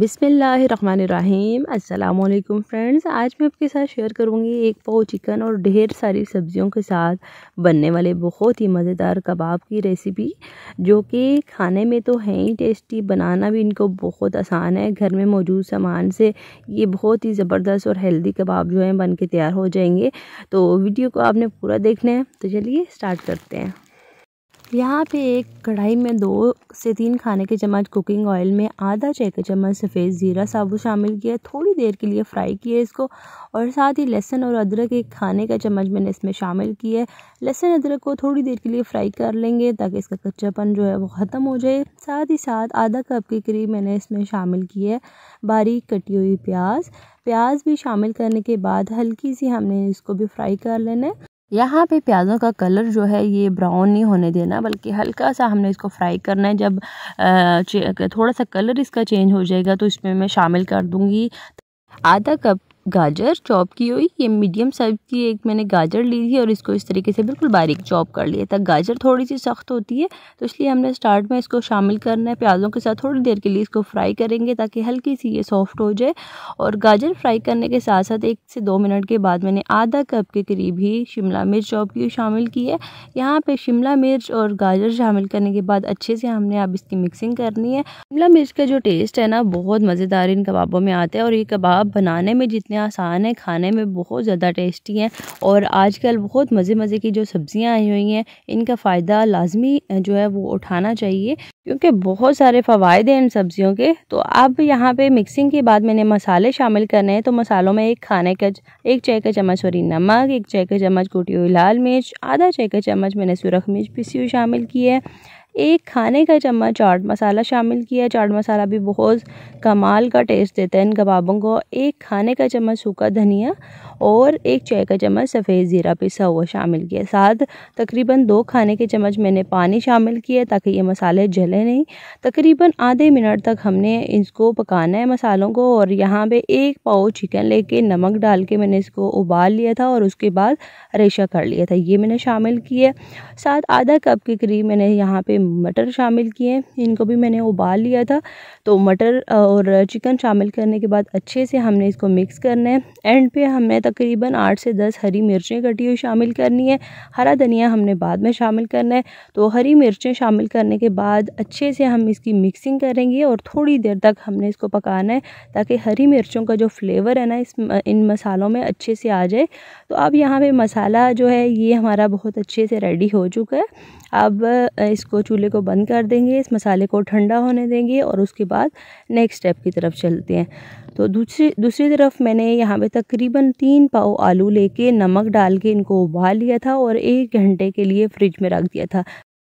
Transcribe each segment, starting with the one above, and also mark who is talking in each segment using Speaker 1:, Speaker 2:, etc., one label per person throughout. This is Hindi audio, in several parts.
Speaker 1: बिसमीम् अल्लाम फ्रेंड्स आज मैं आपके साथ शेयर करूँगी एक पाव चिकन और ढेर सारी सब्जियों के साथ बनने वाले बहुत ही मज़ेदार कबाब की रेसिपी जो कि खाने में तो है ही टेस्टी बनाना भी इनको बहुत आसान है घर में मौजूद सामान से ये बहुत ही ज़बरदस्त और हेल्दी कबाब जो हैं बन के तैयार हो जाएंगे तो वीडियो को आपने पूरा देखना है तो चलिए स्टार्ट करते हैं यहाँ पे एक कढ़ाई में दो से तीन खाने के चम्मच कुकिंग ऑयल में आधा चाय का चम्मच सफ़ेद ज़ीरा साबुत शामिल किया थोड़ी देर के लिए फ्राई किया इसको और साथ ही लहसुन और अदरक एक खाने का चम्मच मैंने इसमें शामिल किया है लहसुन अदरक को थोड़ी देर के लिए फ्राई कर लेंगे ताकि इसका कच्चापन जो है वो ख़त्म हो जाए साथ ही साथ आधा कप के करीब मैंने इसमें शामिल किया है बारीक कटी हुई प्याज प्याज भी शामिल करने के बाद हल्की सी हमने इसको भी फ्राई कर लेना है यहाँ पे प्याज़ों का कलर जो है ये ब्राउन नहीं होने देना बल्कि हल्का सा हमने इसको फ्राई करना है जब थोड़ा सा कलर इसका चेंज हो जाएगा तो इसमें मैं शामिल कर दूँगी आधा कप गाजर चॉप की हुई ये मीडियम साइज की एक मैंने गाजर ली थी और इसको इस तरीके से बिल्कुल बारीक चॉप कर लिया था गाजर थोड़ी सी सख्त होती है तो इसलिए हमने स्टार्ट में इसको शामिल करना है प्याज़ों के साथ थोड़ी देर के लिए इसको फ्राई करेंगे ताकि हल्की सी ये सॉफ्ट हो जाए और गाजर फ्राई करने के साथ साथ एक से दो मिनट के बाद मैंने आधा कप के करीब ही शिमला मिर्च चॉप की शामिल की है यहाँ पर शिमला मिर्च और गाजर शामिल करने के बाद अच्छे से हमने अब इसकी मिक्सिंग करनी है शिमला मिर्च का जो टेस्ट है ना बहुत मज़ेदार इन कबाबों में आता है और ये कबाब बनाने में जितने इतने आसान हैं खाने में बहुत ज़्यादा टेस्टी हैं और आजकल बहुत मज़े मज़े की जो सब्ज़ियाँ आई हुई हैं इनका फ़ायदा लाजमी जो है वो उठाना चाहिए क्योंकि बहुत सारे फ़वाद हैं इन सब्ज़ियों के तो अब यहाँ पे मिक्सिंग के बाद मैंने मसाले शामिल करने हैं तो मसालों में एक खाने का एक चाय का चम्मच सॉरी नमक एक चाय का चम्मच कुटी हुई लाल मिर्च आधा चाय का चम्मच मैंने सुरख मिर्च पिसी हुई शामिल की है एक खाने का चम्मच चाट मसाला शामिल किया चाट मसाला भी बहुत कमाल का टेस्ट देता है इन कबाबों को एक खाने का चम्मच सूखा धनिया और एक चाय का चम्मच सफ़ेद ज़ीरा पिसा हुआ शामिल किया साथ तकरीबन दो खाने के चम्मच मैंने पानी शामिल किया ताकि ये मसाले जले नहीं तकरीबन आधे मिनट तक हमने इसको पकाना है मसालों को और यहाँ पे एक पाव चिकन लेके नमक डाल के मैंने इसको उबाल लिया था और उसके बाद रेशा कर लिया था ये मैंने शामिल किया साथ आधा कप के करीब मैंने यहाँ पर मटर शामिल किए इनको भी मैंने उबाल लिया था तो मटर और चिकन शामिल करने के बाद अच्छे से हमने इसको मिक्स करना है एंड पे हमने तकरीबन आठ से दस हरी मिर्चें कटी हुई शामिल करनी है हरा धनिया हमने बाद में शामिल करना है तो हरी मिर्चें शामिल करने के बाद अच्छे से हम इसकी मिक्सिंग करेंगे और थोड़ी देर तक हमने इसको पकाना है ताकि हरी मिर्चों का जो फ्लेवर है ना इस इन मसालों में अच्छे से आ जाए तो अब यहाँ पे मसाला जो है ये हमारा बहुत अच्छे से रेडी हो चुका है अब इसको चूल्हे को बंद कर देंगे इस मसाले को ठंडा होने देंगे और उसके बाद नेक्स्ट स्टेप की तरफ चलते हैं तो दूसरी दूसरी तरफ मैंने यहाँ पे तकरीबन तीन पाव आलू लेके नमक डाल के इनको उबाल लिया था और एक घंटे के लिए फ्रिज में रख दिया था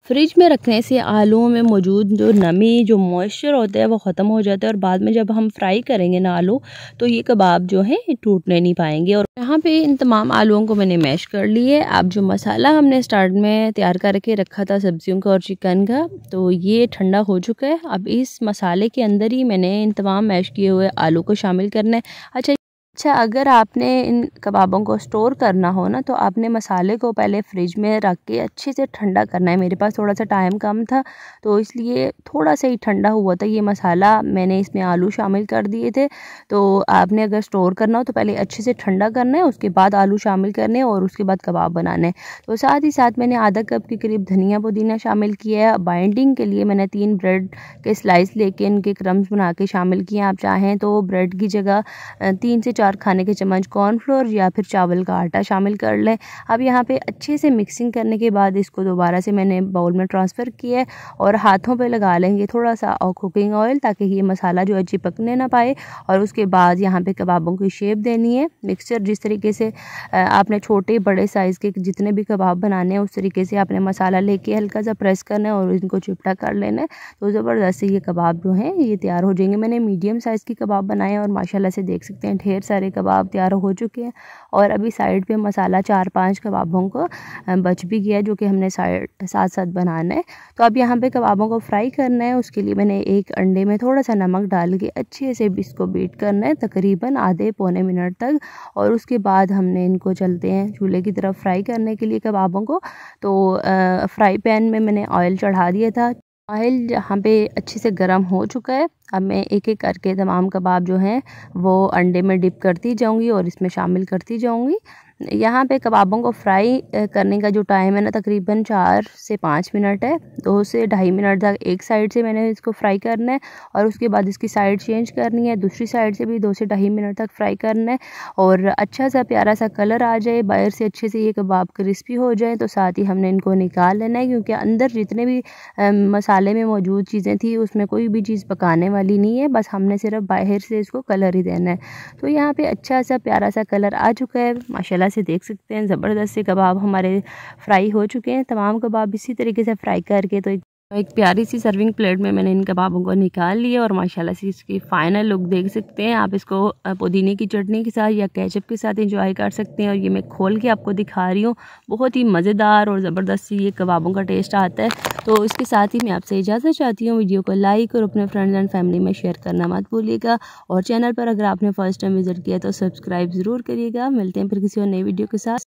Speaker 1: फ्रिज में रखने से आलुओं में मौजूद जो नमी जो मॉइस्चर होता है वो ख़त्म हो जाता है और बाद में जब हम फ्राई करेंगे ना आलू तो ये कबाब जो है टूटने नहीं पाएंगे और यहाँ पे इन तमाम आलुओं को मैंने मैश कर लिए अब जो मसाला हमने स्टार्ट में तैयार करके रखा था सब्जियों का और चिकन का तो ये ठंडा हो चुका है अब इस मसाले के अंदर ही मैंने इन तमाम मैश किए हुए आलू को शामिल करना है अच्छा अच्छा अगर आपने इन कबाबों को स्टोर करना हो ना तो आपने मसाले को पहले फ्रिज में रख के अच्छे से ठंडा करना है मेरे पास थोड़ा सा टाइम कम था तो इसलिए थोड़ा सा ही ठंडा हुआ था ये मसाला मैंने इसमें आलू शामिल कर दिए थे तो आपने अगर स्टोर करना हो तो पहले अच्छे से ठंडा करना है उसके बाद आलू शामिल करने हैं और उसके बाद कबाब बनाने हैं तो साथ ही साथ मैंने आधा कप के करीब धनिया पुदीना शामिल किया है बाइंडिंग के लिए मैंने तीन ब्रेड के स्लाइस लेके इनके क्रम्स बना के शामिल किए आप चाहें तो ब्रेड की जगह तीन से चार खाने के चम्मच कॉर्नफ्लोर या फिर चावल का आटा शामिल कर लें अब यहाँ पे अच्छे से मिक्सिंग करने के बाद इसको दोबारा से मैंने बाउल में ट्रांसफ़र किया है और हाथों पे लगा लेंगे थोड़ा सा और कुकिंग ऑयल ताकि ये मसाला जो है चिपकने ना पाए और उसके बाद यहाँ पे कबाबों की शेप देनी है मिक्सचर जिस तरीके से आपने छोटे बड़े साइज़ के जितने भी कबाब बनाने हैं उस तरीके से आपने मसाला लेके हल्का सा प्रेस करना है और इनको चिपटा कर लेना है तो ज़बरदस्त ये कबाब जो हैं ये तैयार हो जाएंगे मैंने मीडियम साइज़ के कबाब बनाए और माशाला से देख सकते हैं ढेर सारे कबाब तैयार हो चुके हैं और अभी साइड पे मसाला चार पांच कबाबों को बच भी गया जो कि हमने साइड साथ साथ बनाना है तो अब यहाँ पे कबाबों को फ्राई करना है उसके लिए मैंने एक अंडे में थोड़ा सा नमक डाल के अच्छे से इसको बीट करना है तकरीबन आधे पौने मिनट तक और उसके बाद हमने इनको चलते हैं चूल्हे की तरफ फ्राई करने के लिए कबाबों को तो फ्राई पैन में मैंने ऑयल चढ़ा दिया था ऑयल यहाँ पे अच्छे से गर्म हो चुका है अब मैं एक एक करके तमाम कबाब जो हैं वो अंडे में डिप करती जाऊँगी और इसमें शामिल करती जाऊँगी यहाँ पे कबाबों को फ्राई करने का जो टाइम है ना तकरीबन चार से पाँच मिनट है दो से ढाई मिनट तक एक साइड से मैंने इसको फ्राई करना है और उसके बाद इसकी साइड चेंज करनी है दूसरी साइड से भी दो से ढाई मिनट तक फ्राई करना है और अच्छा सा प्यारा सा कलर आ जाए बाहर से अच्छे से ये कबाब क्रिस्पी हो जाए तो साथ ही हमने इनको निकाल लेना है क्योंकि अंदर जितने भी मसाले में मौजूद चीज़ें थी उसमें कोई भी चीज़ पकाने वाली नहीं है बस हमने सिर्फ बाहर से इसको कलर ही देना है तो यहाँ पर अच्छा सा प्यारा सा कलर आ चुका है माशाला से देख सकते हैं ज़बरदस्त से कबाब हमारे फ्राई हो चुके हैं तमाम कबाब इसी तरीके से फ्राई करके तो एक तो एक प्यारी सी सर्विंग प्लेट में मैंने इन कबाबों को निकाल लिया और माशाल्लाह से इसकी फाइनल लुक देख सकते हैं आप इसको पुदीने की चटनी के साथ या कैचअप के साथ इंजॉय कर सकते हैं और ये मैं खोल के आपको दिखा रही हूँ बहुत ही मज़ेदार और ज़बरदस्त ये कबाबों का टेस्ट आता है तो इसके साथ ही मैं आपसे इजाज़त चाहती हूँ वीडियो को लाइक और अपने फ्रेंड्स एंड फैमिली में शेयर करना मत भूलिएगा और चैनल पर अगर आपने फ़र्स्ट टाइम विज़िट किया तो सब्सक्राइब ज़रूर करिएगा मिलते हैं फिर किसी और नई वीडियो के साथ